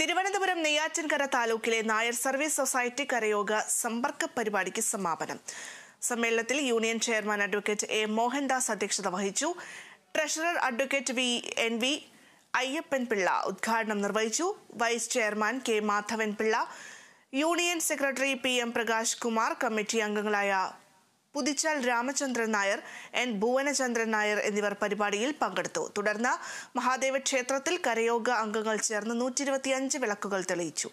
തിരുവനന്തപുരം നെയ്യാറ്റിൻകര താലൂക്കിലെ Nair service society കരയോഗ സമ്പർക്ക പരിപാടിക്ക് സമാപനം സമ്മേളനത്തിൽ union chairman advocate A Mohandas അധ്യക്ഷത വഹിച്ചു treasurer advocate V N V Ayyappan Pillai ഉദ്ഘാടനം നിർവഹിച്ചു vice chairman K Madhavan Pillai union secretary P M Prakash Kumar committee അംഗങ്ങളായ പുതിച്ചാൽ രാമചന്ദ്രൻ നായർ എൻ ഭുവനചന്ദ്രൻ നായർ എന്നിവർ പരിപാടിയിൽ പങ്കെടുത്തു തുടർന്ന് മഹാദേവ ക്ഷേത്രത്തിൽ കരയോഗ അംഗങ്ങൾ ചേർന്ന് നൂറ്റി വിളക്കുകൾ തെളിയിച്ചു